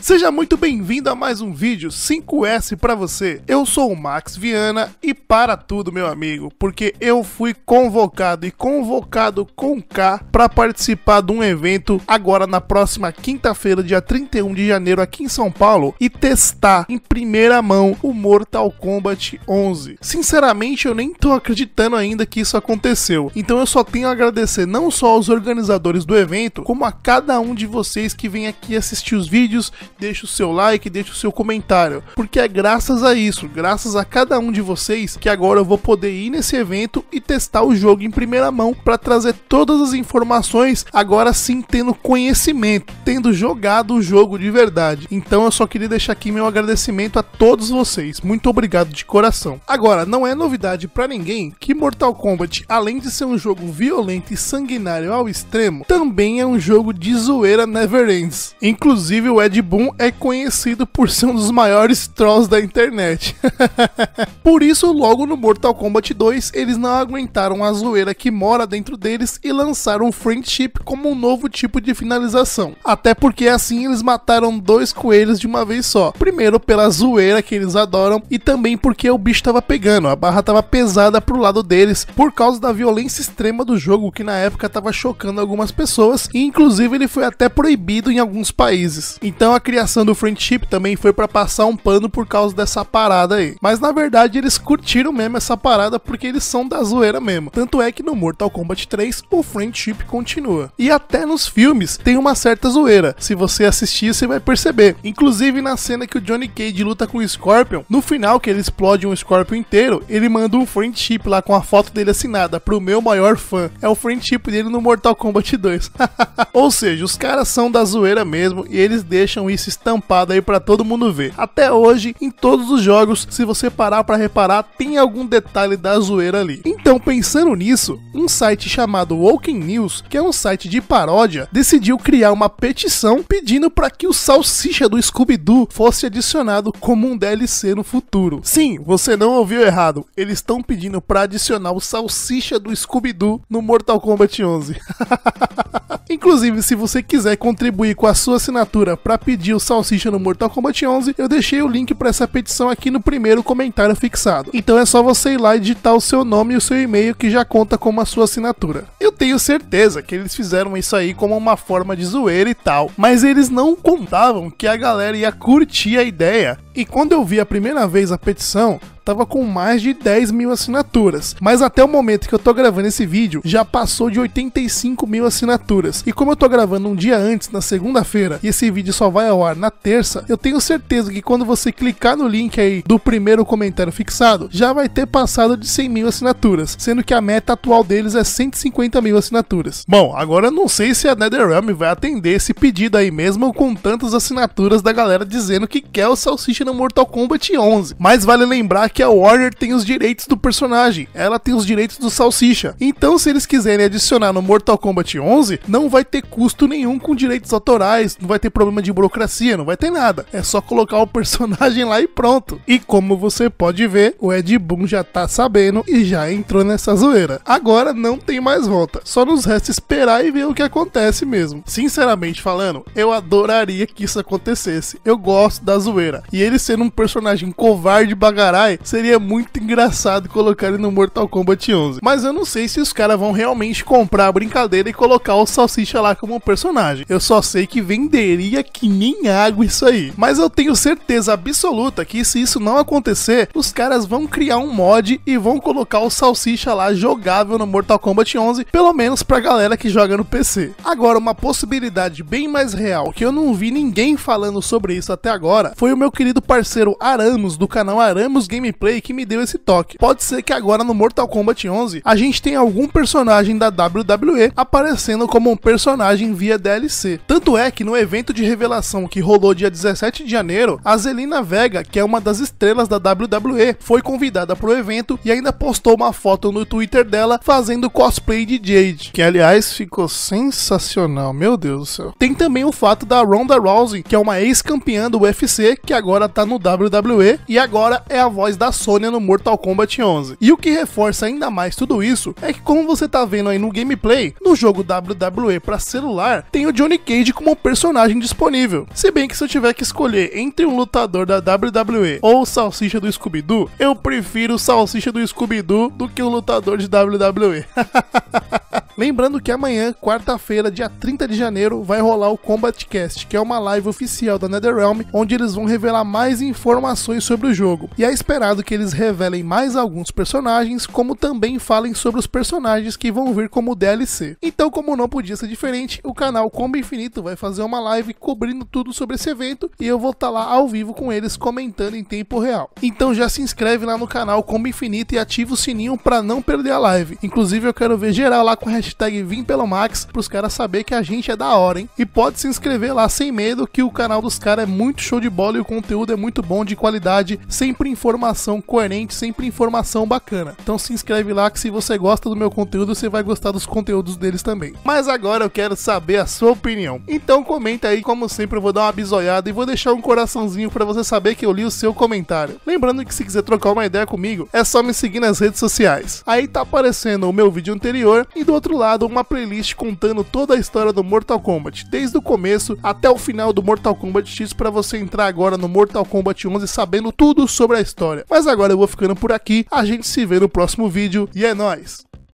Seja muito bem-vindo a mais um vídeo 5S para você. Eu sou o Max Viana e para tudo, meu amigo, porque eu fui convocado e convocado com K para participar de um evento agora na próxima quinta-feira, dia 31 de janeiro, aqui em São Paulo e testar em primeira mão o Mortal Kombat 11. Sinceramente, eu nem tô acreditando ainda que isso aconteceu. Então eu só tenho a agradecer não só aos organizadores do evento, como a cada um de vocês que vem aqui assistir os vídeos deixe o seu like, deixe o seu comentário, porque é graças a isso, graças a cada um de vocês, que agora eu vou poder ir nesse evento e testar o jogo em primeira mão para trazer todas as informações, agora sim tendo conhecimento, tendo jogado o jogo de verdade. Então eu só queria deixar aqui meu agradecimento a todos vocês, muito obrigado de coração. Agora, não é novidade para ninguém que Mortal Kombat, além de ser um jogo violento e sanguinário ao extremo, também é um jogo de zoeira never ends. Inclusive o Ed Boon é conhecido por ser um dos maiores trolls da internet. por isso, logo no Mortal Kombat 2, eles não aguentaram a zoeira que mora dentro deles e lançaram Friendship como um novo tipo de finalização. Até porque assim eles mataram dois coelhos de uma vez só. Primeiro pela zoeira que eles adoram e também porque o bicho tava pegando, a barra tava pesada pro lado deles por causa da violência extrema do jogo que na época tava chocando algumas pessoas e inclusive ele foi até proibido em alguns países. Então a criação criação do Friendship também foi para passar um pano por causa dessa parada aí. Mas na verdade eles curtiram mesmo essa parada porque eles são da zoeira mesmo. Tanto é que no Mortal Kombat 3 o Friendship continua. E até nos filmes tem uma certa zoeira. Se você assistir, você vai perceber. Inclusive na cena que o Johnny Cage luta com o Scorpion, no final que ele explode um Scorpion inteiro, ele manda um Friendship lá com a foto dele assinada pro meu maior fã. É o Friendship dele no Mortal Kombat 2. Ou seja, os caras são da zoeira mesmo e eles deixam isso estampado aí para todo mundo ver. Até hoje, em todos os jogos, se você parar para reparar, tem algum detalhe da zoeira ali. Então, pensando nisso, um site chamado Walking News, que é um site de paródia, decidiu criar uma petição pedindo para que o salsicha do Scooby-Doo fosse adicionado como um DLC no futuro. Sim, você não ouviu errado. Eles estão pedindo para adicionar o salsicha do Scooby-Doo no Mortal Kombat 11. Inclusive, se você quiser contribuir com a sua assinatura para pedir o Salsicha no Mortal Kombat 11, eu deixei o link para essa petição aqui no primeiro comentário fixado. Então é só você ir lá e digitar o seu nome e o seu e-mail que já conta como a sua assinatura. E tenho certeza que eles fizeram isso aí como uma forma de zoeira e tal, mas eles não contavam que a galera ia curtir a ideia. E quando eu vi a primeira vez a petição, tava com mais de 10 mil assinaturas. Mas até o momento que eu tô gravando esse vídeo, já passou de 85 mil assinaturas. E como eu tô gravando um dia antes, na segunda-feira, e esse vídeo só vai ao ar na terça, eu tenho certeza que quando você clicar no link aí do primeiro comentário fixado, já vai ter passado de 100 mil assinaturas. Sendo que a meta atual deles é 150 mil mil assinaturas. Bom, agora não sei se a NetherRealm vai atender esse pedido aí mesmo com tantas assinaturas da galera dizendo que quer o Salsicha no Mortal Kombat 11. Mas vale lembrar que a Warner tem os direitos do personagem, ela tem os direitos do Salsicha. Então se eles quiserem adicionar no Mortal Kombat 11, não vai ter custo nenhum com direitos autorais, não vai ter problema de burocracia, não vai ter nada. É só colocar o personagem lá e pronto. E como você pode ver, o Ed Boon já tá sabendo e já entrou nessa zoeira. Agora não tem mais volta. Só nos resta esperar e ver o que acontece mesmo. Sinceramente falando, eu adoraria que isso acontecesse. Eu gosto da zoeira. E ele sendo um personagem covarde bagarai, seria muito engraçado colocar ele no Mortal Kombat 11. Mas eu não sei se os caras vão realmente comprar a brincadeira e colocar o Salsicha lá como personagem. Eu só sei que venderia que nem água isso aí. Mas eu tenho certeza absoluta que se isso não acontecer, os caras vão criar um mod e vão colocar o Salsicha lá jogável no Mortal Kombat 11, pelo pelo menos pra galera que joga no PC. Agora, uma possibilidade bem mais real que eu não vi ninguém falando sobre isso até agora foi o meu querido parceiro Aramos do canal Aramos Gameplay, que me deu esse toque. Pode ser que agora no Mortal Kombat 11 a gente tenha algum personagem da WWE aparecendo como um personagem via DLC. Tanto é que no evento de revelação que rolou dia 17 de janeiro, a Zelina Vega, que é uma das estrelas da WWE, foi convidada para o evento e ainda postou uma foto no Twitter dela fazendo cosplay de Jay que aliás ficou sensacional, meu Deus do céu. Tem também o fato da Ronda Rousey, que é uma ex-campeã do UFC, que agora tá no WWE e agora é a voz da Sonya no Mortal Kombat 11. E o que reforça ainda mais tudo isso é que como você tá vendo aí no gameplay, no jogo WWE para celular, tem o Johnny Cage como personagem disponível. Se bem que se eu tiver que escolher entre um lutador da WWE ou Salsicha do Scooby-Doo, eu prefiro Salsicha do Scooby-Doo do que o lutador de WWE. Lembrando que amanhã, quarta-feira, dia 30 de janeiro, vai rolar o CombatCast, que é uma live oficial da NetherRealm, onde eles vão revelar mais informações sobre o jogo. E é esperado que eles revelem mais alguns personagens, como também falem sobre os personagens que vão vir como DLC. Então, como não podia ser diferente, o canal Combo Infinito vai fazer uma live cobrindo tudo sobre esse evento e eu vou estar tá lá ao vivo com eles comentando em tempo real. Então já se inscreve lá no canal Combo Infinito e ativa o sininho para não perder a live. Inclusive eu quero ver geral lá com a hashtag hashtag Vim pelo Max pros caras saber que a gente é da hora, hein? E pode se inscrever lá sem medo que o canal dos caras é muito show de bola e o conteúdo é muito bom, de qualidade, sempre informação coerente, sempre informação bacana. Então se inscreve lá que se você gosta do meu conteúdo, você vai gostar dos conteúdos deles também. Mas agora eu quero saber a sua opinião. Então comenta aí, como sempre eu vou dar uma bisoiada e vou deixar um coraçãozinho para você saber que eu li o seu comentário. Lembrando que se quiser trocar uma ideia comigo, é só me seguir nas redes sociais. Aí tá aparecendo o meu vídeo anterior e do outro outro lado, uma playlist contando toda a história do Mortal Kombat, desde o começo até o final do Mortal Kombat X, para você entrar agora no Mortal Kombat 11 sabendo tudo sobre a história. Mas agora eu vou ficando por aqui, a gente se vê no próximo vídeo e é nóis!